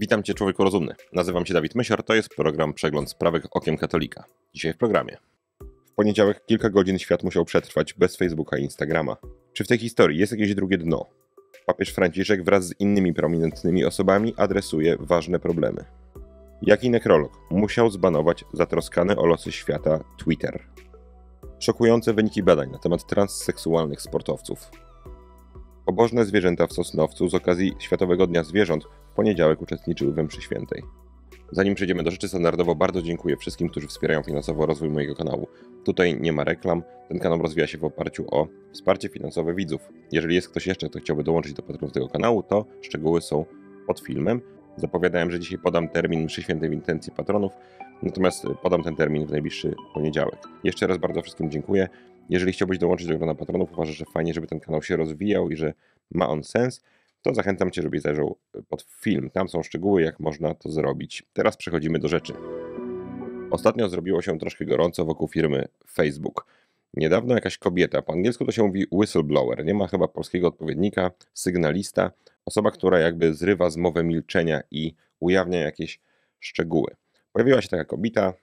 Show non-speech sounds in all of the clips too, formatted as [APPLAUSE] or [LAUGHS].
Witam Cię, człowieku rozumny. Nazywam się Dawid Mysior, to jest program Przegląd Sprawek Okiem Katolika. Dzisiaj w programie. W poniedziałek kilka godzin świat musiał przetrwać bez Facebooka i Instagrama. Czy w tej historii jest jakieś drugie dno? Papież Franciszek wraz z innymi prominentnymi osobami adresuje ważne problemy. Jaki nekrolog musiał zbanować zatroskany o losy świata Twitter? Szokujące wyniki badań na temat transseksualnych sportowców. Pobożne zwierzęta w Sosnowcu z okazji Światowego Dnia Zwierząt w poniedziałek uczestniczyły w mszy świętej. Zanim przejdziemy do rzeczy, standardowo bardzo dziękuję wszystkim, którzy wspierają finansowo rozwój mojego kanału. Tutaj nie ma reklam, ten kanał rozwija się w oparciu o wsparcie finansowe widzów. Jeżeli jest ktoś jeszcze, kto chciałby dołączyć do patronów tego kanału, to szczegóły są pod filmem. Zapowiadałem, że dzisiaj podam termin mszy świętej w intencji patronów, natomiast podam ten termin w najbliższy poniedziałek. Jeszcze raz bardzo wszystkim dziękuję. Jeżeli chciałbyś dołączyć do grona patronów, uważasz, że fajnie, żeby ten kanał się rozwijał i że ma on sens, to zachęcam Cię, żebyś zajrzał e, pod film. Tam są szczegóły, jak można to zrobić. Teraz przechodzimy do rzeczy. Ostatnio zrobiło się troszkę gorąco wokół firmy Facebook. Niedawno jakaś kobieta, po angielsku to się mówi whistleblower, nie ma chyba polskiego odpowiednika, sygnalista, osoba, która jakby zrywa zmowę milczenia i ujawnia jakieś szczegóły. Pojawiła się taka kobieta,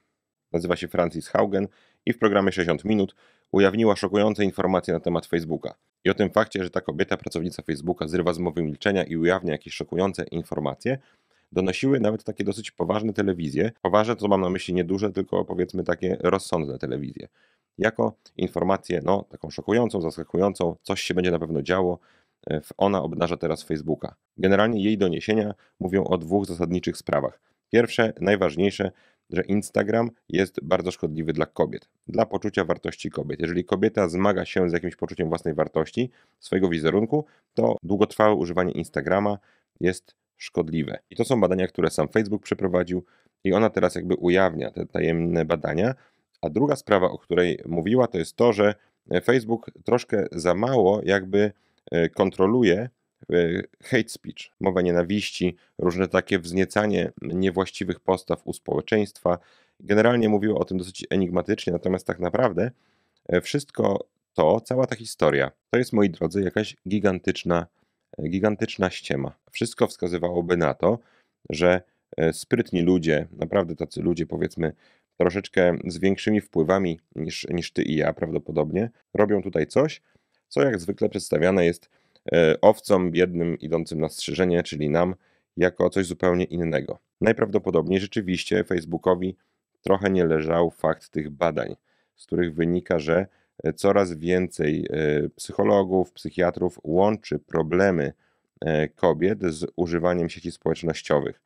nazywa się Francis Haugen i w programie 60 minut ujawniła szokujące informacje na temat Facebooka i o tym fakcie, że ta kobieta, pracownica Facebooka, zrywa zmowy milczenia i ujawnia jakieś szokujące informacje, donosiły nawet takie dosyć poważne telewizje. Poważne to mam na myśli nieduże, tylko powiedzmy takie rozsądne telewizje. Jako informację, no taką szokującą, zaskakującą, coś się będzie na pewno działo. E, ona obnaża teraz Facebooka. Generalnie jej doniesienia mówią o dwóch zasadniczych sprawach. Pierwsze, najważniejsze, że Instagram jest bardzo szkodliwy dla kobiet, dla poczucia wartości kobiet. Jeżeli kobieta zmaga się z jakimś poczuciem własnej wartości, swojego wizerunku, to długotrwałe używanie Instagrama jest szkodliwe. I to są badania, które sam Facebook przeprowadził i ona teraz jakby ujawnia te tajemne badania. A druga sprawa, o której mówiła, to jest to, że Facebook troszkę za mało jakby e, kontroluje E, hate speech, mowa nienawiści, różne takie wzniecanie niewłaściwych postaw u społeczeństwa. Generalnie mówiło o tym dosyć enigmatycznie, natomiast tak naprawdę e, wszystko to, cała ta historia, to jest, moi drodzy, jakaś gigantyczna, e, gigantyczna ściema. Wszystko wskazywałoby na to, że sprytni ludzie, naprawdę tacy ludzie, powiedzmy, troszeczkę z większymi wpływami niż, niż ty i ja prawdopodobnie, robią tutaj coś, co jak zwykle przedstawiane jest E, owcom biednym idącym na strzyżenie, czyli nam, jako coś zupełnie innego. Najprawdopodobniej rzeczywiście Facebookowi trochę nie leżał fakt tych badań, z których wynika, że e, coraz więcej e, psychologów, psychiatrów łączy problemy kobiet z używaniem sieci społecznościowych.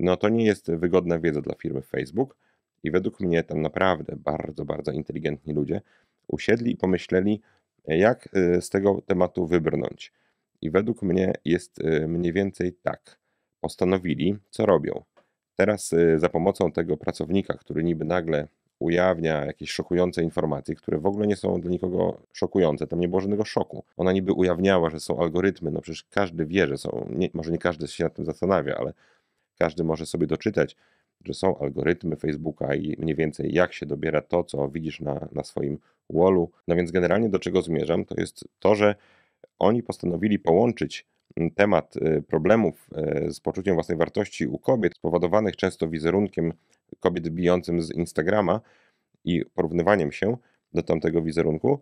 No to nie jest wygodna wiedza dla firmy Facebook i według mnie tam naprawdę bardzo, bardzo inteligentni ludzie usiedli i pomyśleli, jak y, z tego tematu wybrnąć? I według mnie jest y, mniej więcej tak. Postanowili, co robią. Teraz y, za pomocą tego pracownika, który niby nagle ujawnia jakieś szokujące informacje, które w ogóle nie są dla nikogo szokujące. Tam nie było żadnego szoku. Ona niby ujawniała, że są algorytmy. No przecież każdy wie, że są. Nie, może nie każdy się nad tym zastanawia, ale każdy może sobie doczytać, że są algorytmy Facebooka i mniej więcej jak się dobiera to, co widzisz na, na swoim Wallu. No więc generalnie do czego zmierzam, to jest to, że oni postanowili połączyć temat y, problemów y, z poczuciem własnej wartości u kobiet, spowodowanych często wizerunkiem kobiet bijącym z Instagrama i porównywaniem się do tamtego wizerunku,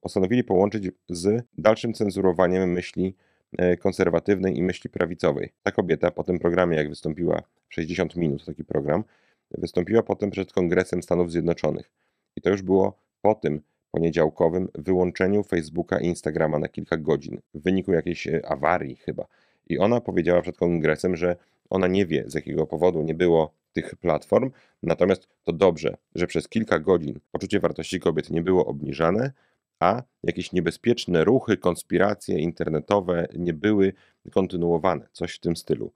postanowili połączyć z dalszym cenzurowaniem myśli y, konserwatywnej i myśli prawicowej. Ta kobieta po tym programie, jak wystąpiła 60 minut, taki program, wystąpiła potem przed Kongresem Stanów Zjednoczonych. I to już było po tym poniedziałkowym wyłączeniu Facebooka i Instagrama na kilka godzin w wyniku jakiejś e, awarii chyba. I ona powiedziała przed kongresem, że ona nie wie z jakiego powodu nie było tych platform, natomiast to dobrze, że przez kilka godzin poczucie wartości kobiet nie było obniżane, a jakieś niebezpieczne ruchy, konspiracje internetowe nie były kontynuowane, coś w tym stylu.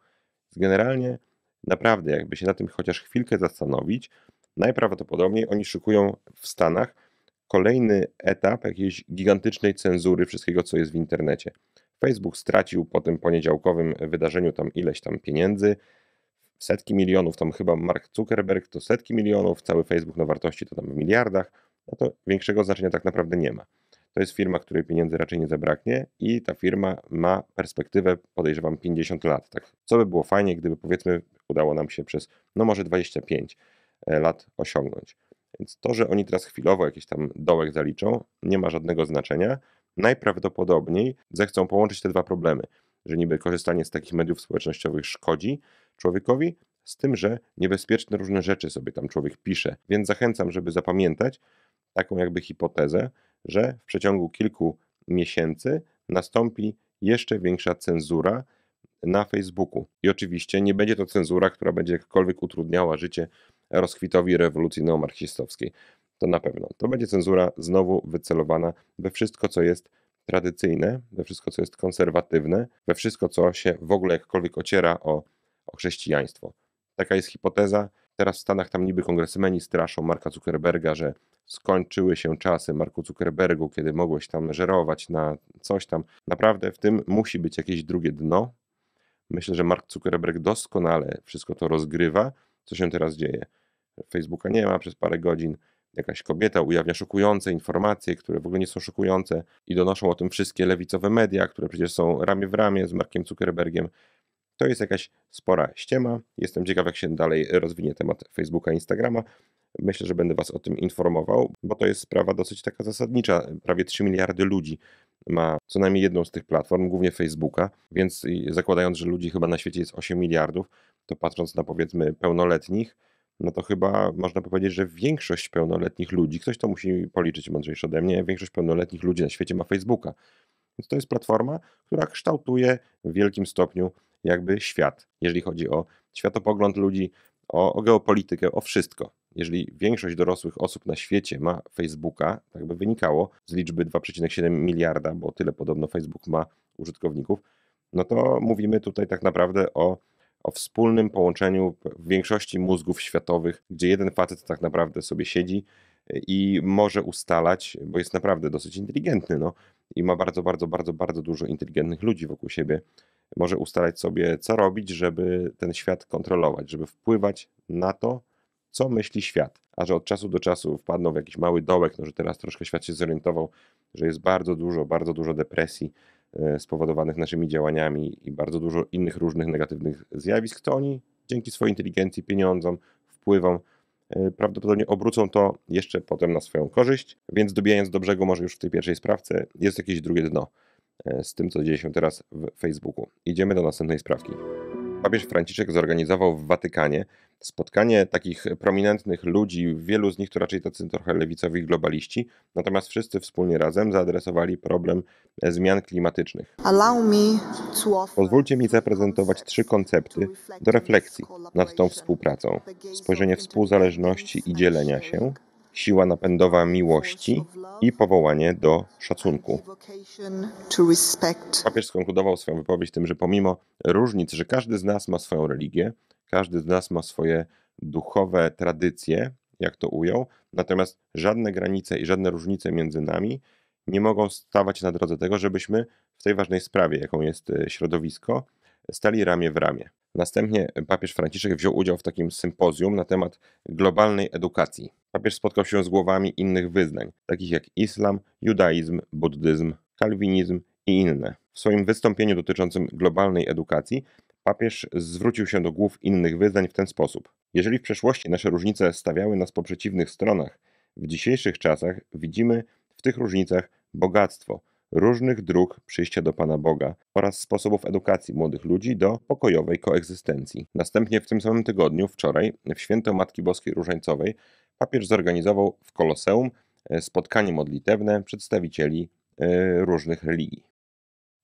Generalnie, naprawdę, jakby się na tym chociaż chwilkę zastanowić, najprawdopodobniej oni szykują w Stanach kolejny etap jakiejś gigantycznej cenzury wszystkiego, co jest w internecie. Facebook stracił po tym poniedziałkowym wydarzeniu tam ileś tam pieniędzy, setki milionów, tam chyba Mark Zuckerberg to setki milionów, cały Facebook na wartości to tam w miliardach, no to większego znaczenia tak naprawdę nie ma. To jest firma, której pieniędzy raczej nie zabraknie i ta firma ma perspektywę, podejrzewam, 50 lat. Tak, co by było fajnie, gdyby powiedzmy udało nam się przez, no może 25 e, lat osiągnąć. Więc to, że oni teraz chwilowo jakiś tam dołek zaliczą, nie ma żadnego znaczenia. Najprawdopodobniej zechcą połączyć te dwa problemy, że niby korzystanie z takich mediów społecznościowych szkodzi człowiekowi, z tym, że niebezpieczne różne rzeczy sobie tam człowiek pisze. Więc zachęcam, żeby zapamiętać taką jakby hipotezę, że w przeciągu kilku miesięcy nastąpi jeszcze większa cenzura na Facebooku. I oczywiście nie będzie to cenzura, która będzie jakkolwiek utrudniała życie rozkwitowi rewolucji neomarksistowskiej. To na pewno. To będzie cenzura znowu wycelowana we wszystko, co jest tradycyjne, we wszystko, co jest konserwatywne, we wszystko, co się w ogóle jakkolwiek ociera o, o chrześcijaństwo. Taka jest hipoteza. Teraz w Stanach tam niby kongresmeni straszą Marka Zuckerberga, że skończyły się czasy Marku Zuckerbergu, kiedy mogłeś tam żerować na coś tam. Naprawdę w tym musi być jakieś drugie dno. Myślę, że Mark Zuckerberg doskonale wszystko to rozgrywa co się teraz dzieje. Facebooka nie ma przez parę godzin. Jakaś kobieta ujawnia szokujące informacje, które w ogóle nie są szokujące i donoszą o tym wszystkie lewicowe media, które przecież są ramię w ramię z Markiem Zuckerbergiem. To jest jakaś spora ściema. Jestem ciekaw, jak się dalej rozwinie temat Facebooka, Instagrama. Myślę, że będę Was o tym informował, bo to jest sprawa dosyć taka zasadnicza. Prawie 3 miliardy ludzi ma co najmniej jedną z tych platform, głównie Facebooka, więc zakładając, że ludzi chyba na świecie jest 8 miliardów, to patrząc na powiedzmy pełnoletnich, no to chyba można powiedzieć, że większość pełnoletnich ludzi, ktoś to musi policzyć mądrzejszy ode mnie, większość pełnoletnich ludzi na świecie ma Facebooka. Więc to jest platforma, która kształtuje w wielkim stopniu jakby świat, jeżeli chodzi o światopogląd ludzi, o, o geopolitykę, o wszystko. Jeżeli większość dorosłych osób na świecie ma Facebooka, tak by wynikało z liczby 2,7 miliarda, bo tyle podobno Facebook ma użytkowników, no to mówimy tutaj tak naprawdę o o wspólnym połączeniu większości mózgów światowych, gdzie jeden facet tak naprawdę sobie siedzi e, i może ustalać, bo jest naprawdę dosyć inteligentny, no i ma bardzo, bardzo, bardzo, bardzo dużo inteligentnych ludzi wokół siebie. Może ustalać sobie, co robić, żeby ten świat kontrolować, żeby wpływać na to, co myśli świat. A że od czasu do czasu wpadną w jakiś mały dołek, no że teraz troszkę świat się zorientował, że jest bardzo dużo, bardzo dużo depresji, E, spowodowanych naszymi działaniami i bardzo dużo innych różnych negatywnych zjawisk, to oni dzięki swojej inteligencji, pieniądzom, wpływom e, prawdopodobnie obrócą to jeszcze potem na swoją korzyść, więc dobijając do brzegu może już w tej pierwszej sprawce jest jakieś drugie dno e, z tym, co dzieje się teraz w Facebooku. Idziemy do następnej sprawki. Papież Franciszek zorganizował w Watykanie spotkanie takich prominentnych ludzi, wielu z nich to raczej tacy trochę lewicowi globaliści, natomiast wszyscy wspólnie razem zaadresowali problem e, zmian klimatycznych. Pozwólcie mi zaprezentować trzy koncepty do refleksji nad tą współpracą: spojrzenie współzależności i dzielenia się, siła napędowa miłości i powołanie do szacunku. Papież skonkludował swoją wypowiedź tym, że pomimo różnic, że każdy z nas ma swoją religię, każdy z nas ma swoje duchowe tradycje, jak to ujął, natomiast żadne granice i żadne różnice między nami nie mogą stawać na drodze tego, żebyśmy w tej ważnej sprawie, jaką jest e, środowisko, stali ramię w ramię. Następnie papież Franciszek wziął udział w takim sympozjum na temat globalnej edukacji. Papież spotkał się z głowami innych wyznań, takich jak islam, judaizm, buddyzm, kalwinizm i inne. W swoim wystąpieniu dotyczącym globalnej edukacji papież zwrócił się do głów innych wyznań w ten sposób. Jeżeli w przeszłości nasze różnice stawiały nas po przeciwnych stronach, w dzisiejszych czasach widzimy w tych różnicach bogactwo – różnych dróg przyjścia do Pana Boga oraz sposobów edukacji młodych ludzi do pokojowej koegzystencji. Następnie w tym samym tygodniu, wczoraj, w święto Matki Boskiej Różańcowej, papież zorganizował w Koloseum e, spotkanie modlitewne przedstawicieli e, różnych religii.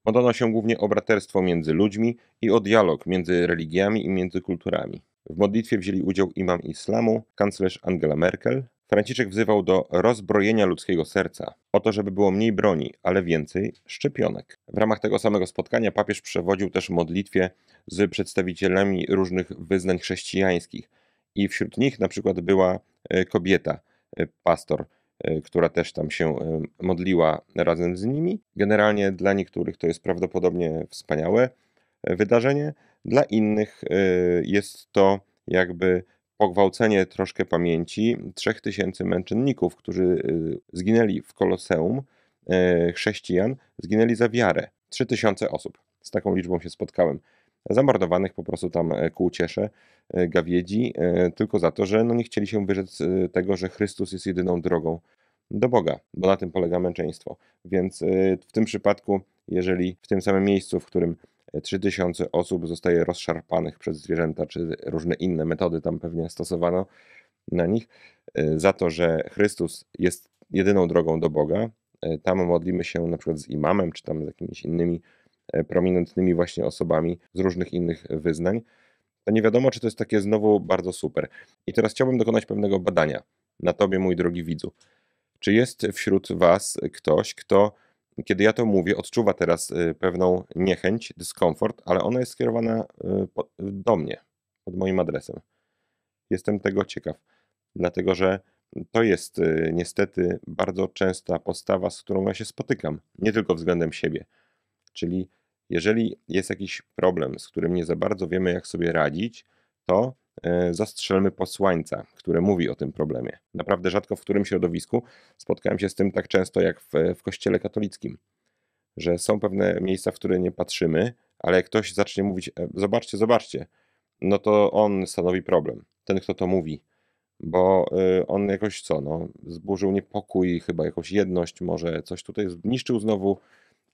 Modlono się głównie o braterstwo między ludźmi i o dialog między religiami i między kulturami. W modlitwie wzięli udział imam islamu, kanclerz Angela Merkel, Franciszek wzywał do rozbrojenia ludzkiego serca, o to, żeby było mniej broni, ale więcej szczepionek. W ramach tego samego spotkania papież przewodził też modlitwie z przedstawicielami różnych wyznań chrześcijańskich i wśród nich na przykład była e, kobieta, e, pastor, e, która też tam się modliła razem z nimi. Generalnie dla niektórych to jest prawdopodobnie wspaniałe wydarzenie, dla innych jest to jakby pogwałcenie troszkę pamięci 3000 męczenników, którzy y, zginęli w Koloseum, e, chrześcijan, zginęli za wiarę. 3000 osób. Z taką liczbą się spotkałem. Zamordowanych po prostu tam e, ciesze, e, gawiedzi, tylko za to, że no nie chcieli się wyrzec tego, że Chrystus jest jedyną drogą do Boga, bo na tym polega męczeństwo. Więc w tym przypadku, jeżeli w tym samym miejscu, w którym 3000 osób zostaje rozszarpanych przez zwierzęta, czy różne inne metody tam pewnie stosowano na nich, e, za to, że Chrystus jest jedyną drogą do Boga. E, tam modlimy się na przykład z imamem, czy tam z jakimiś innymi e, prominentnymi właśnie osobami z różnych innych wyznań. To nie wiadomo, czy to jest takie znowu bardzo super. I teraz chciałbym dokonać pewnego badania na tobie, mój drogi widzu. Czy jest wśród was ktoś, kto kiedy ja to mówię, odczuwa teraz y, pewną niechęć, dyskomfort, ale ona jest skierowana y, do mnie, pod moim adresem. Jestem tego ciekaw, dlatego że to jest y, niestety bardzo częsta postawa, z którą ja się spotykam, nie tylko względem siebie. Czyli jeżeli jest jakiś problem, z którym nie za bardzo wiemy, jak sobie radzić, to E, zastrzelmy posłańca, które mówi o tym problemie. Naprawdę rzadko w którym środowisku spotkałem się z tym tak często jak w, w kościele katolickim, że są pewne miejsca, w które nie patrzymy, ale jak ktoś zacznie mówić, e, zobaczcie, zobaczcie, no to on stanowi problem. Ten, kto to mówi, bo e, on jakoś co, no, zburzył niepokój, chyba jakąś jedność, może coś tutaj zniszczył znowu,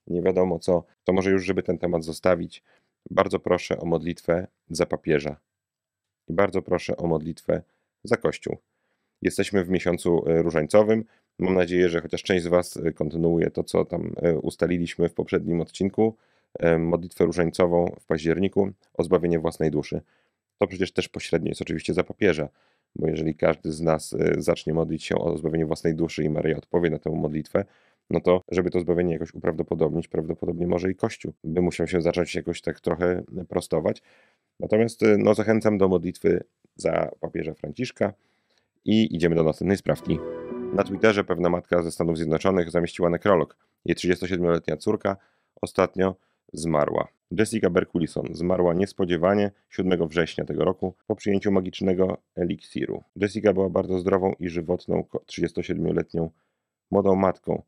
nie wiadomo co. To może już, żeby ten temat zostawić, bardzo proszę o modlitwę za papieża i bardzo proszę o modlitwę za Kościół. Jesteśmy w miesiącu e, różańcowym. Mam nadzieję, że chociaż część z Was e, kontynuuje to, co tam e, ustaliliśmy w poprzednim odcinku, modlitwę różańcową w październiku o zbawienie własnej duszy. To przecież też pośrednio jest oczywiście za papieża, bo jeżeli każdy z nas zacznie modlić się o zbawienie własnej duszy i Maryja odpowie na tę modlitwę, no to żeby to zbawienie jakoś uprawdopodobnić, prawdopodobnie może i Kościół by musiał się zacząć jakoś tak trochę prostować. Natomiast y, no, zachęcam do modlitwy za papieża Franciszka i idziemy do następnej sprawki. Na Twitterze pewna matka ze Stanów Zjednoczonych zamieściła nekrolog. Jej 37-letnia córka ostatnio zmarła. Jessica Berkulison zmarła niespodziewanie 7 września tego roku po przyjęciu magicznego eliksiru. Jessica była bardzo zdrową i żywotną 37-letnią młodą matką,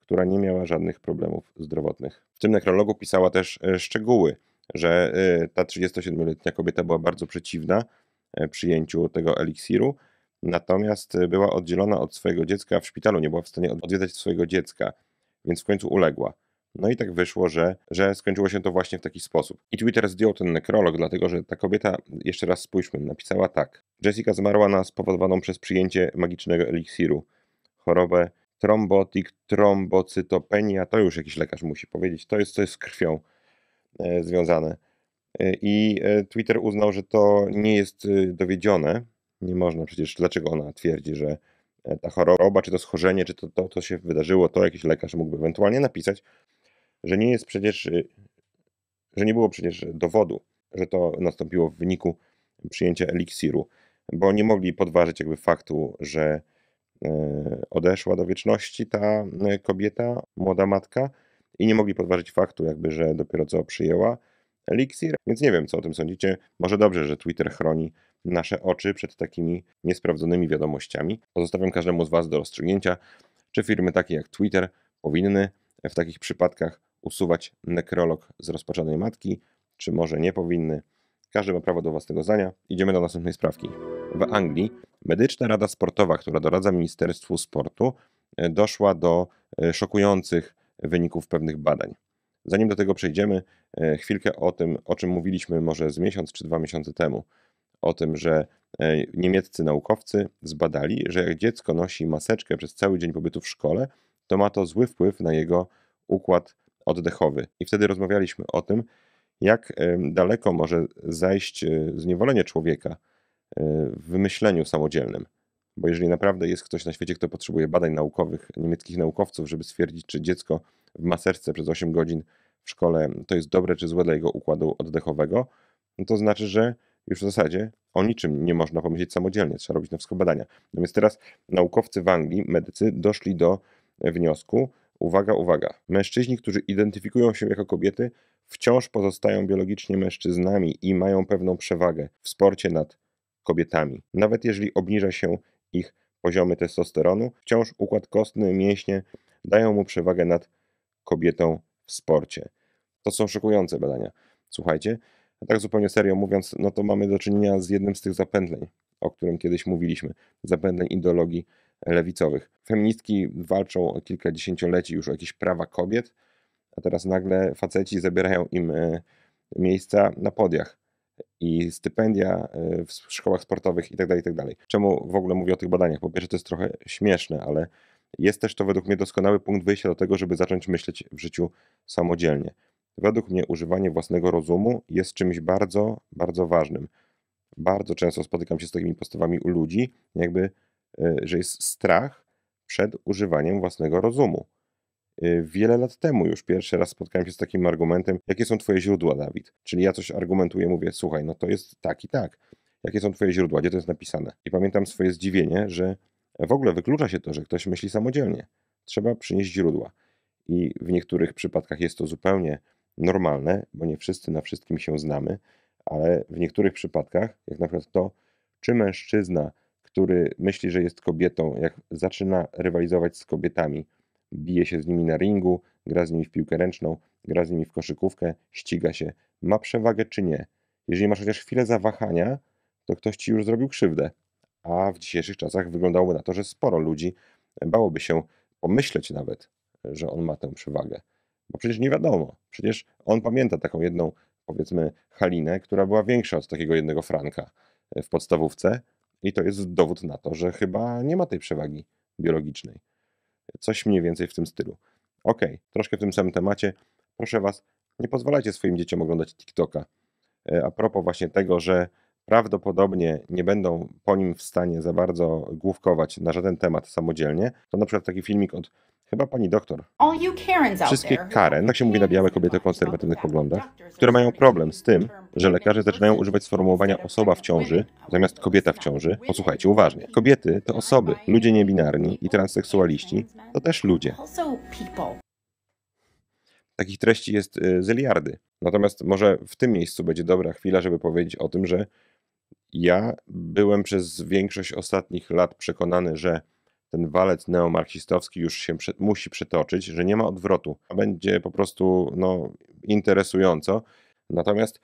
która nie miała żadnych problemów zdrowotnych. W tym nekrologu pisała też e, szczegóły że y, ta 37-letnia kobieta była bardzo przeciwna e, przyjęciu tego eliksiru, natomiast y, była oddzielona od swojego dziecka w szpitalu, nie była w stanie odwiedzać swojego dziecka, więc w końcu uległa. No i tak wyszło, że, że skończyło się to właśnie w taki sposób. I Twitter zdjął ten nekrolog, dlatego że ta kobieta, jeszcze raz spójrzmy, napisała tak. Jessica zmarła na spowodowaną przez przyjęcie magicznego eliksiru chorobę trombotik, trombocytopenia, to już jakiś lekarz musi powiedzieć, to jest coś z krwią. E, związane. E, I e, Twitter uznał, że to nie jest dowiedzione. Nie można przecież, dlaczego ona twierdzi, że ta choroba, czy to schorzenie, czy to, to, to się wydarzyło, to jakiś lekarz mógłby ewentualnie napisać, że nie jest przecież, że nie było przecież dowodu, że to nastąpiło w wyniku przyjęcia eliksiru, bo nie mogli podważyć jakby faktu, że odeszła do wieczności ta kobieta, młoda matka, i nie mogli podważyć faktu, jakby, że dopiero co przyjęła Elixir. Więc nie wiem, co o tym sądzicie. Może dobrze, że Twitter chroni nasze oczy przed takimi niesprawdzonymi wiadomościami. Pozostawiam każdemu z Was do rozstrzygnięcia, czy firmy takie jak Twitter powinny w takich przypadkach usuwać nekrolog z rozpaczonej matki, czy może nie powinny. Każdy ma prawo do własnego zdania. Idziemy do następnej sprawki. W Anglii medyczna rada sportowa, która doradza Ministerstwu Sportu, e, doszła do e, szokujących wyników pewnych badań. Zanim do tego przejdziemy, e, chwilkę o tym, o czym mówiliśmy może z miesiąc czy dwa miesiące temu. O tym, że e, niemieccy naukowcy zbadali, że jak dziecko nosi maseczkę przez cały dzień pobytu w szkole, to ma to zły wpływ na jego układ oddechowy. I wtedy rozmawialiśmy o tym, jak e, daleko może zajść zniewolenie człowieka w myśleniu samodzielnym. Bo jeżeli naprawdę jest ktoś na świecie, kto potrzebuje badań naukowych niemieckich naukowców, żeby stwierdzić, czy dziecko w maserce przez 8 godzin w szkole to jest dobre czy złe dla jego układu oddechowego, no to znaczy, że już w zasadzie o niczym nie można pomyśleć samodzielnie, trzeba robić na wszystko badania. No więc teraz naukowcy w Anglii, medycy, doszli do wniosku, uwaga, uwaga, mężczyźni, którzy identyfikują się jako kobiety, wciąż pozostają biologicznie mężczyznami i mają pewną przewagę w sporcie nad kobietami. Nawet jeżeli obniża się ich poziomy testosteronu, wciąż układ kostny, mięśnie dają mu przewagę nad kobietą w sporcie. To są szokujące badania. Słuchajcie, a tak zupełnie serio mówiąc, no to mamy do czynienia z jednym z tych zapętleń, o którym kiedyś mówiliśmy, zapętleń ideologii lewicowych. Feministki walczą od kilkadziesięcioleci już o jakieś prawa kobiet, a teraz nagle faceci zabierają im e, miejsca na podjach i stypendia e, w szkołach sportowych itd., tak itd. Tak Czemu w ogóle mówię o tych badaniach? Po pierwsze, to jest trochę śmieszne, ale jest też to według mnie doskonały punkt wyjścia do tego, żeby zacząć myśleć w życiu samodzielnie. Według mnie używanie własnego rozumu jest czymś bardzo, bardzo ważnym. Bardzo często spotykam się z takimi postawami u ludzi, jakby, e, że jest strach przed używaniem własnego rozumu. Y, wiele lat temu już pierwszy raz spotkałem się z takim argumentem, jakie są twoje źródła, Dawid? Czyli ja coś argumentuję, mówię, słuchaj, no to jest tak i tak. Jakie są twoje źródła, gdzie to jest napisane? I pamiętam swoje zdziwienie, że w ogóle wyklucza się to, że ktoś myśli samodzielnie. Trzeba przynieść źródła. I w niektórych przypadkach jest to zupełnie normalne, bo nie wszyscy na wszystkim się znamy, ale w niektórych przypadkach, jak na przykład to, czy mężczyzna, który myśli, że jest kobietą, jak zaczyna rywalizować z kobietami, bije się z nimi na ringu, gra z nimi w piłkę ręczną, gra z nimi w koszykówkę, ściga się, ma przewagę czy nie. Jeżeli masz chociaż chwilę zawahania, to ktoś ci już zrobił krzywdę. A w dzisiejszych czasach wyglądałoby na to, że sporo ludzi bałoby się pomyśleć nawet, że on ma tę przewagę. Bo przecież nie wiadomo. Przecież on pamięta taką jedną, powiedzmy, Halinę, która była większa od takiego jednego Franka e, w podstawówce. I to jest dowód na to, że chyba nie ma tej przewagi biologicznej. Coś mniej więcej w tym stylu. Ok, troszkę w tym samym temacie. Proszę Was, nie pozwalajcie swoim dzieciom oglądać TikToka. E, a propos właśnie tego, że prawdopodobnie nie będą po nim w stanie za bardzo główkować na żaden temat samodzielnie, to na przykład taki filmik od chyba pani doktor. Wszystkie Karen, tak się mówi na białe kobiety o konserwatywnych poglądach, które mają problem z tym, że lekarze zaczynają używać sformułowania osoba w ciąży zamiast kobieta w ciąży. Posłuchajcie uważnie. Kobiety to osoby, ludzie niebinarni i transseksualiści to też ludzie. Takich treści jest y, ziliardy. Natomiast może w tym miejscu będzie dobra chwila, żeby powiedzieć o tym, że ja byłem przez większość ostatnich lat przekonany, że ten walec neomarksistowski już się musi przetoczyć, że nie ma odwrotu, a będzie po prostu no, interesująco. Natomiast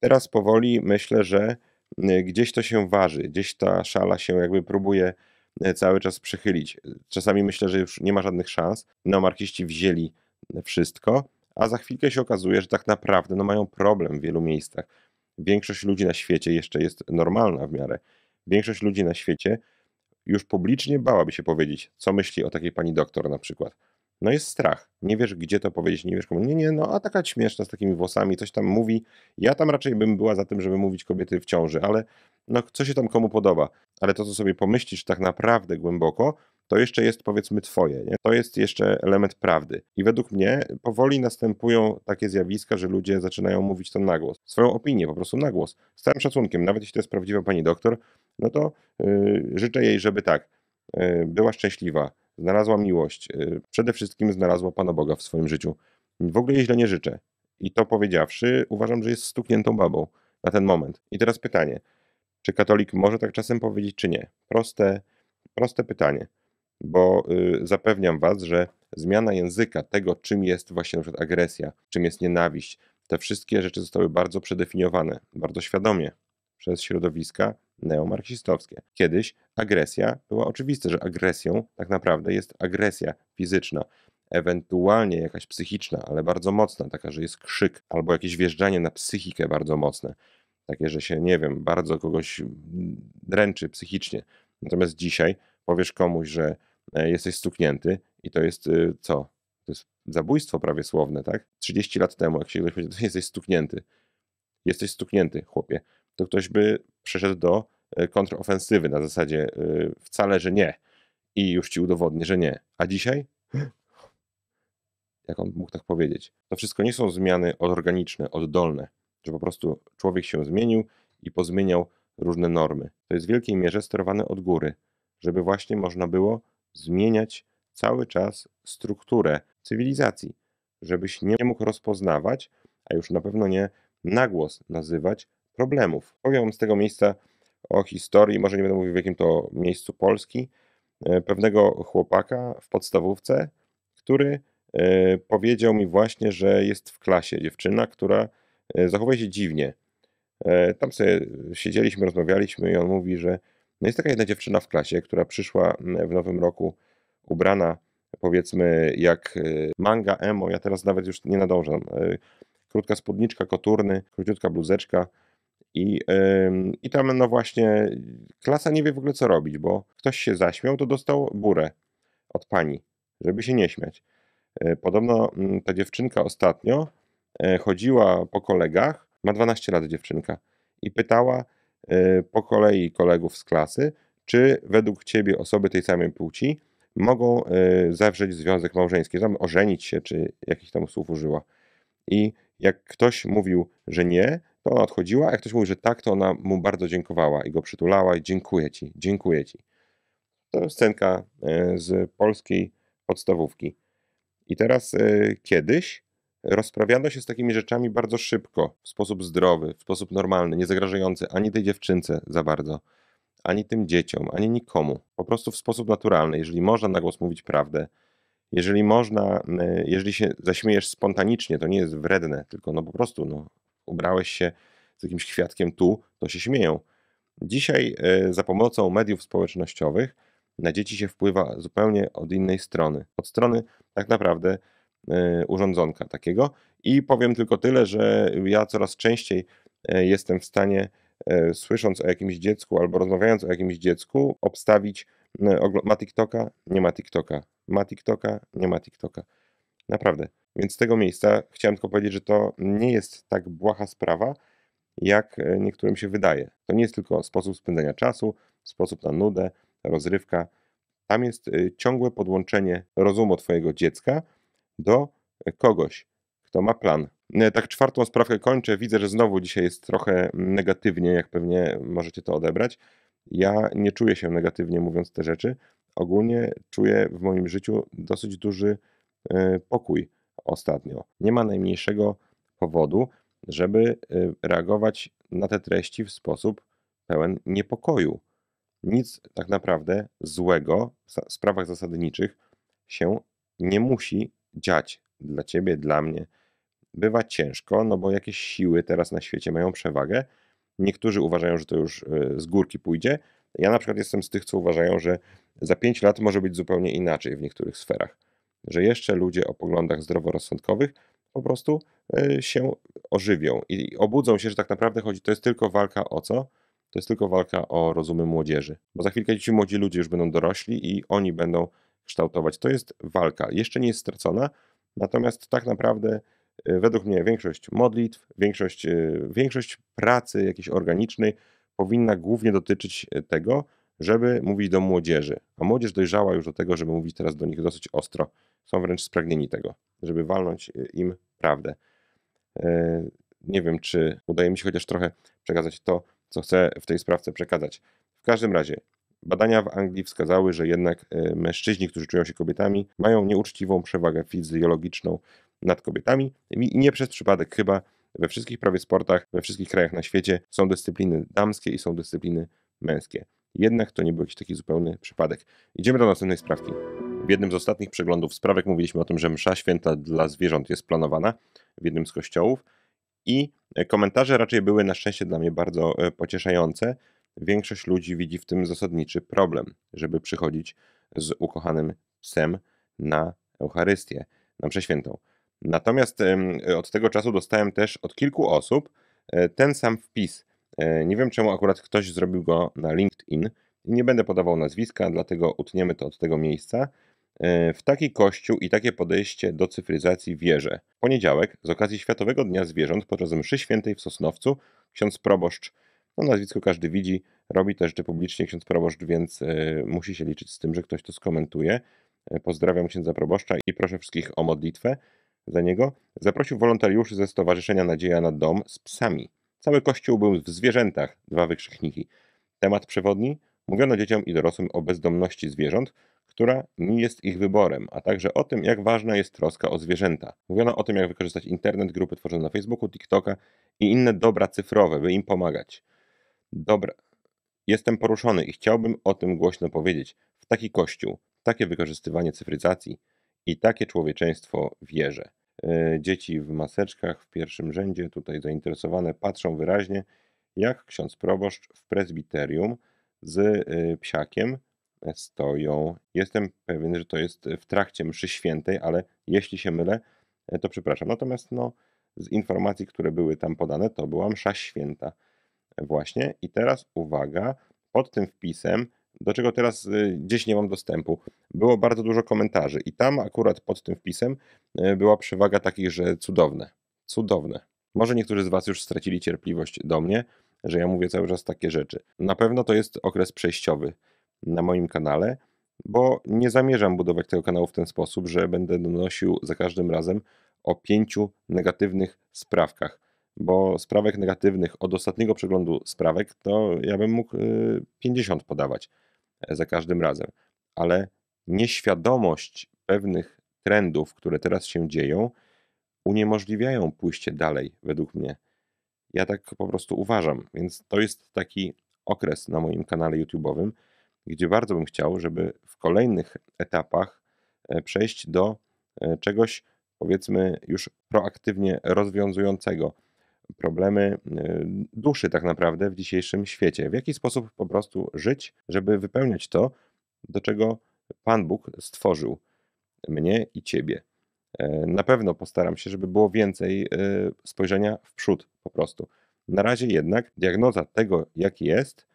teraz powoli myślę, że y, gdzieś to się waży, gdzieś ta szala się jakby próbuje y, cały czas przychylić. Czasami myślę, że już nie ma żadnych szans. Neomarksiści wzięli wszystko, a za chwilkę się okazuje, że tak naprawdę no, mają problem w wielu miejscach większość ludzi na świecie jeszcze jest normalna w miarę. Większość ludzi na świecie już publicznie bałaby się powiedzieć, co myśli o takiej pani doktor na przykład. No jest strach. Nie wiesz, gdzie to powiedzieć, nie wiesz komu. Nie, nie, no a taka śmieszna z takimi włosami, coś tam mówi. Ja tam raczej bym była za tym, żeby mówić kobiety w ciąży, ale no co się tam komu podoba. Ale to, co sobie pomyślisz tak naprawdę głęboko, to jeszcze jest powiedzmy twoje, nie? to jest jeszcze element prawdy. I według mnie powoli następują takie zjawiska, że ludzie zaczynają mówić to na głos, swoją opinię po prostu na głos, z całym szacunkiem, nawet jeśli to jest prawdziwa pani doktor, no to yy, życzę jej, żeby tak, yy, była szczęśliwa, znalazła miłość, yy, przede wszystkim znalazła Pana Boga w swoim życiu. W ogóle jej źle nie życzę. I to powiedziawszy, uważam, że jest stukniętą babą na ten moment. I teraz pytanie, czy katolik może tak czasem powiedzieć, czy nie? Proste, proste pytanie bo y, zapewniam Was, że zmiana języka, tego czym jest właśnie np. agresja, czym jest nienawiść, te wszystkie rzeczy zostały bardzo przedefiniowane, bardzo świadomie przez środowiska neomarksistowskie. Kiedyś agresja była oczywista, że agresją tak naprawdę jest agresja fizyczna, ewentualnie jakaś psychiczna, ale bardzo mocna, taka, że jest krzyk albo jakieś wjeżdżanie na psychikę bardzo mocne, takie, że się, nie wiem, bardzo kogoś mm, dręczy psychicznie. Natomiast dzisiaj powiesz komuś, że e, jesteś stuknięty i to jest e, co? To jest zabójstwo prawie słowne, tak? 30 lat temu, jak się ktoś powiedział, [LAUGHS] jesteś stuknięty. Jesteś stuknięty, chłopie. To ktoś by przeszedł do e, kontrofensywy na zasadzie wcale, że nie. I już ci udowodnię, że nie. A dzisiaj? Jak on mógł tak powiedzieć? To wszystko nie są zmiany organiczne, oddolne, że po prostu człowiek się zmienił i pozmieniał różne normy. To jest w wielkiej mierze sterowane od góry żeby właśnie można było zmieniać cały czas strukturę cywilizacji, żebyś nie mógł rozpoznawać, a już na pewno nie nagłos nazywać problemów. Powiem z tego miejsca o historii, może nie będę mówił w jakim to miejscu Polski, e, pewnego chłopaka w podstawówce, który e, powiedział mi właśnie, że jest w klasie dziewczyna, która e, zachowuje się dziwnie. Tam sobie siedzieliśmy, rozmawialiśmy i on mówi, że no jest taka jedna dziewczyna w klasie, która przyszła mm, w nowym roku ubrana powiedzmy jak y, manga emo, ja teraz nawet już nie nadążam. Y, krótka spódniczka, koturny, króciutka bluzeczka i, i tam no właśnie klasa nie wie w ogóle co robić, bo ktoś się zaśmiał, to dostał burę od pani, żeby się nie śmiać. Y, podobno mm, ta dziewczynka ostatnio chodziła po kolegach, ma 12 lat dziewczynka i pytała, Y, po kolei kolegów z klasy, czy według ciebie osoby tej samej płci mogą y, zawrzeć związek małżeński, tam ożenić się, czy jakichś tam słów użyła. I jak ktoś mówił, że nie, to ona odchodziła, a jak ktoś mówił, że tak, to ona mu bardzo dziękowała i go przytulała i dziękuję ci, dziękuję ci. To scenka y, z polskiej podstawówki. I teraz kiedyś rozprawiano się z takimi rzeczami bardzo szybko, w sposób zdrowy, w sposób normalny, nie zagrażający ani tej dziewczynce za bardzo, ani tym dzieciom, ani nikomu. Po prostu w sposób naturalny, jeżeli można na głos mówić prawdę, jeżeli można, jeżeli się zaśmiejesz spontanicznie, to nie jest wredne, tylko no po prostu no, ubrałeś się z jakimś kwiatkiem tu, to się śmieją. Dzisiaj e, za pomocą mediów społecznościowych na dzieci się wpływa zupełnie od innej strony. Od strony tak naprawdę E, urządzonka takiego. I powiem tylko tyle, że ja coraz częściej e, jestem w stanie, e, słysząc o jakimś dziecku albo rozmawiając o jakimś dziecku, obstawić ma TikToka, nie ma TikToka, ma TikToka, nie ma TikToka. Naprawdę. Więc z tego miejsca chciałem tylko powiedzieć, że to nie jest tak błaha sprawa, jak niektórym się wydaje. To nie jest tylko sposób spędzania czasu, sposób na nudę, rozrywka. Tam jest ciągłe podłączenie rozumu Twojego dziecka do kogoś, kto ma plan. E, tak czwartą sprawkę kończę. Widzę, że znowu dzisiaj jest trochę negatywnie, jak pewnie możecie to odebrać. Ja nie czuję się negatywnie mówiąc te rzeczy. Ogólnie czuję w moim życiu dosyć duży e, pokój ostatnio. Nie ma najmniejszego powodu, żeby e, reagować na te treści w sposób pełen niepokoju. Nic tak naprawdę złego w sprawach zasadniczych się nie musi dziać dla ciebie, dla mnie, bywa ciężko, no bo jakieś siły teraz na świecie mają przewagę. Niektórzy uważają, że to już e, z górki pójdzie. Ja na przykład jestem z tych, co uważają, że za 5 lat może być zupełnie inaczej w niektórych sferach. Że jeszcze ludzie o poglądach zdroworozsądkowych po prostu e, się ożywią i obudzą się, że tak naprawdę chodzi, to jest tylko walka o co? To jest tylko walka o rozumy młodzieży. Bo za chwilkę ci młodzi ludzie już będą dorośli i oni będą kształtować. To jest walka. Jeszcze nie jest stracona, natomiast tak naprawdę e, według mnie większość modlitw, większość, e, większość pracy jakiejś organicznej powinna głównie dotyczyć e, tego, żeby mówić do młodzieży. A młodzież dojrzała już do tego, żeby mówić teraz do nich dosyć ostro. Są wręcz spragnieni tego, żeby walnąć im prawdę. Nie wiem, czy udaje mi się chociaż trochę przekazać to, co chcę w tej sprawce przekazać. W każdym razie, Badania w Anglii wskazały, że jednak e, mężczyźni, którzy czują się kobietami, mają nieuczciwą przewagę fizjologiczną nad kobietami i nie przez przypadek chyba we wszystkich prawie sportach, we wszystkich krajach na świecie są dyscypliny damskie i są dyscypliny męskie. Jednak to nie był jakiś taki zupełny przypadek. Idziemy do następnej sprawki. W jednym z ostatnich przeglądów sprawek mówiliśmy o tym, że msza święta dla zwierząt jest planowana w jednym z kościołów i e, komentarze raczej były na szczęście dla mnie bardzo e, pocieszające. Większość ludzi widzi w tym zasadniczy problem, żeby przychodzić z ukochanym psem na Eucharystię, na przeświętą. Natomiast od tego czasu dostałem też od kilku osób e, ten sam wpis. E, nie wiem czemu akurat ktoś zrobił go na LinkedIn. Nie będę podawał nazwiska, dlatego utniemy to od tego miejsca. E, w taki kościół i takie podejście do cyfryzacji wierzę. poniedziałek, z okazji Światowego Dnia Zwierząt, podczas mszy świętej w Sosnowcu, ksiądz proboszcz no, nazwisko każdy widzi, robi też rzeczy publicznie ksiądz proboszcz, więc e, musi się liczyć z tym, że ktoś to skomentuje. E, pozdrawiam księdza proboszcza i proszę wszystkich o modlitwę za niego. Zaprosił wolontariuszy ze Stowarzyszenia Nadzieja na Dom z psami. Cały kościół był w zwierzętach, dwa wykrzykniki. Temat przewodni? Mówiono dzieciom i dorosłym o bezdomności zwierząt, która nie jest ich wyborem, a także o tym, jak ważna jest troska o zwierzęta. Mówiono o tym, jak wykorzystać internet, grupy tworzone na Facebooku, TikToka i inne dobra cyfrowe, by im pomagać. Dobra, jestem poruszony i chciałbym o tym głośno powiedzieć. W taki kościół, takie wykorzystywanie cyfryzacji i takie człowieczeństwo wierzę. E, dzieci w maseczkach w pierwszym rzędzie, tutaj zainteresowane, patrzą wyraźnie, jak ksiądz proboszcz w prezbiterium z e, psiakiem e, stoją. Jestem pewien, że to jest w trakcie mszy świętej, ale jeśli się mylę, to przepraszam. Natomiast no, z informacji, które były tam podane, to była msza święta. Właśnie. I teraz uwaga, pod tym wpisem, do czego teraz y, gdzieś nie mam dostępu, było bardzo dużo komentarzy i tam akurat pod tym wpisem y, była przewaga takich, że cudowne, cudowne. Może niektórzy z Was już stracili cierpliwość do mnie, że ja mówię cały czas takie rzeczy. Na pewno to jest okres przejściowy na moim kanale, bo nie zamierzam budować tego kanału w ten sposób, że będę donosił za każdym razem o pięciu negatywnych sprawkach bo sprawek negatywnych od ostatniego przeglądu sprawek to ja bym mógł 50 y, podawać e, za każdym razem, ale nieświadomość pewnych trendów, które teraz się dzieją, uniemożliwiają pójście dalej, według mnie. Ja tak po prostu uważam, więc to jest taki okres na moim kanale YouTube'owym, gdzie bardzo bym chciał, żeby w kolejnych etapach e, przejść do e, czegoś, powiedzmy, już proaktywnie rozwiązującego problemy y, duszy tak naprawdę w dzisiejszym świecie. W jaki sposób po prostu żyć, żeby wypełniać to, do czego Pan Bóg stworzył mnie i ciebie. E, na pewno postaram się, żeby było więcej y, spojrzenia w przód po prostu. Na razie jednak diagnoza tego, jaki jest,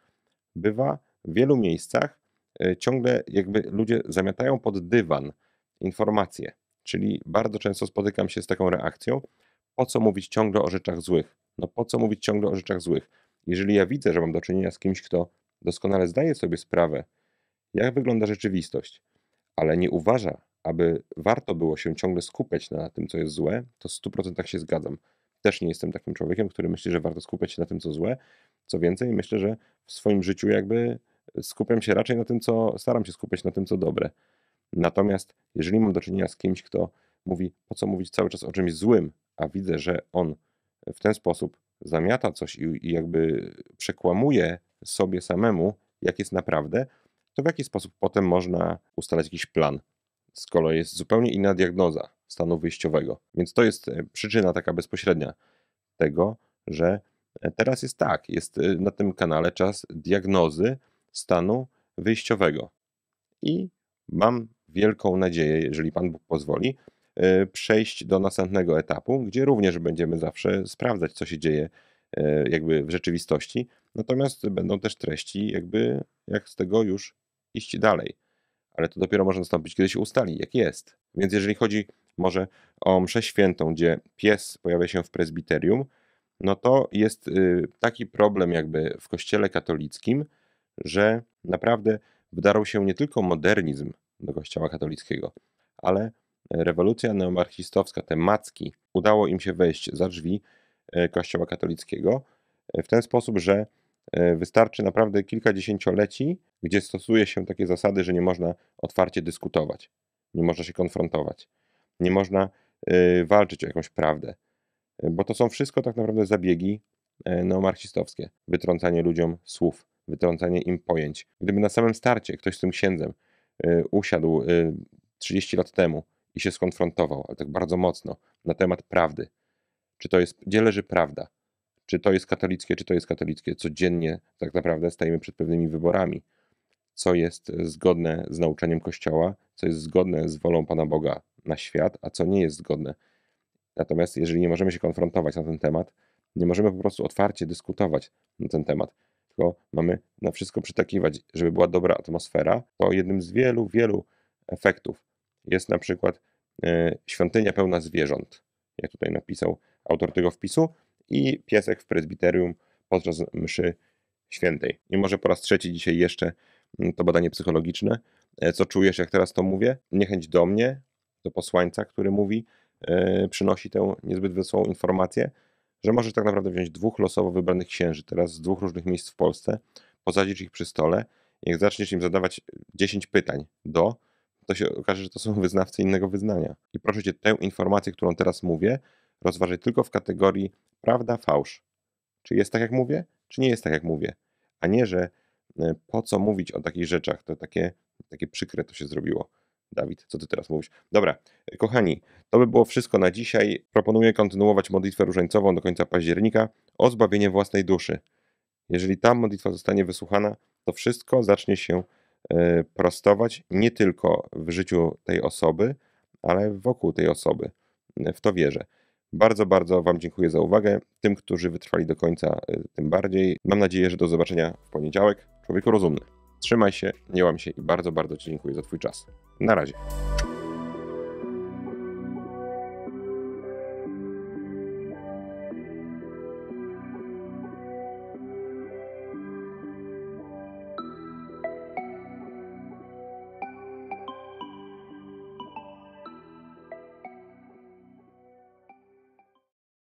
bywa w wielu miejscach y, ciągle jakby ludzie zamiatają pod dywan informacje. Czyli bardzo często spotykam się z taką reakcją, po co mówić ciągle o rzeczach złych? No po co mówić ciągle o rzeczach złych? Jeżeli ja widzę, że mam do czynienia z kimś, kto doskonale zdaje sobie sprawę, jak wygląda rzeczywistość, ale nie uważa, aby warto było się ciągle skupiać na tym, co jest złe, to w 100% się zgadzam. Też nie jestem takim człowiekiem, który myśli, że warto skupiać się na tym, co złe. Co więcej, myślę, że w swoim życiu jakby skupiam się raczej na tym, co staram się skupiać na tym, co dobre. Natomiast jeżeli mam do czynienia z kimś, kto mówi, po co mówić cały czas o czymś złym, a widzę, że on w ten sposób zamiata coś i jakby przekłamuje sobie samemu, jak jest naprawdę, to w jaki sposób potem można ustalać jakiś plan, skoro jest zupełnie inna diagnoza stanu wyjściowego. Więc to jest e, przyczyna taka bezpośrednia tego, że e, teraz jest tak, jest e, na tym kanale czas diagnozy stanu wyjściowego. I mam wielką nadzieję, jeżeli Pan Bóg pozwoli, E, przejść do następnego etapu, gdzie również będziemy zawsze sprawdzać, co się dzieje e, jakby w rzeczywistości. Natomiast będą też treści, jakby jak z tego już iść dalej. Ale to dopiero może nastąpić, kiedy się ustali, jak jest. Więc jeżeli chodzi może o mszę świętą, gdzie pies pojawia się w prezbiterium, no to jest y, taki problem jakby w kościele katolickim, że naprawdę wdarł się nie tylko modernizm do kościoła katolickiego, ale rewolucja neomarxistowska, te macki, udało im się wejść za drzwi e, Kościoła katolickiego e, w ten sposób, że e, wystarczy naprawdę kilka dziesięcioleci, gdzie stosuje się takie zasady, że nie można otwarcie dyskutować, nie można się konfrontować, nie można walczyć o jakąś prawdę, bo to są wszystko tak naprawdę zabiegi neomarxistowskie, Wytrącanie ludziom słów, wytrącanie im pojęć. Gdyby na samym starcie ktoś z tym księdzem usiadł 30 lat temu i się skonfrontował, ale tak bardzo mocno, na temat prawdy. Czy to jest, gdzie leży prawda? Czy to jest katolickie, czy to jest katolickie? Codziennie tak naprawdę stajemy przed pewnymi wyborami, co jest zgodne z nauczaniem Kościoła, co jest zgodne z wolą Pana Boga na świat, a co nie jest zgodne. Natomiast jeżeli nie możemy się konfrontować na ten temat, nie możemy po prostu otwarcie dyskutować na ten temat, tylko mamy na wszystko przytakiwać, żeby była dobra atmosfera, to jednym z wielu, wielu efektów jest na przykład e, świątynia pełna zwierząt, jak tutaj napisał autor tego wpisu, i piesek w prezbiterium podczas mszy świętej. I może po raz trzeci dzisiaj jeszcze mm, to badanie psychologiczne. E, co czujesz, jak teraz to mówię? Niechęć do mnie, do posłańca, który mówi, e, przynosi tę niezbyt wesołą informację, że możesz tak naprawdę wziąć dwóch losowo wybranych księży teraz z dwóch różnych miejsc w Polsce, posadzisz ich przy stole, jak zaczniesz im zadawać 10 pytań do, to się okaże, że to są [LAUGHS] wyznawcy innego wyznania. I proszę Cię, tę informację, którą teraz mówię, rozważaj tylko w kategorii prawda, fałsz. Czy jest tak, jak mówię, czy nie jest tak, jak mówię. A nie, że e, po co mówić o takich rzeczach, to takie, takie przykre to się zrobiło. Dawid, co ty teraz mówisz? Dobra, e, kochani, to by było wszystko na dzisiaj. Proponuję kontynuować modlitwę różańcową do końca października o zbawienie własnej duszy. Jeżeli ta modlitwa zostanie wysłuchana, to wszystko zacznie się Y, prostować nie tylko w życiu tej osoby, ale wokół tej osoby. Y, w to wierzę. Bardzo, bardzo Wam dziękuję za uwagę. Tym, którzy wytrwali do końca, y, tym bardziej. Mam nadzieję, że do zobaczenia w poniedziałek. Człowieku rozumny. Trzymaj się, nie łam się i bardzo, bardzo Ci dziękuję za Twój czas. Na razie.